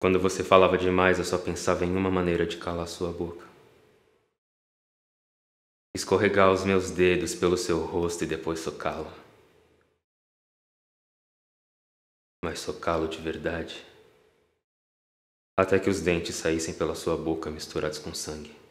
Quando você falava demais, eu só pensava em uma maneira de calar sua boca. Escorregar os meus dedos pelo seu rosto e depois socá-lo. Mas socá-lo de verdade. Até que os dentes saíssem pela sua boca misturados com sangue.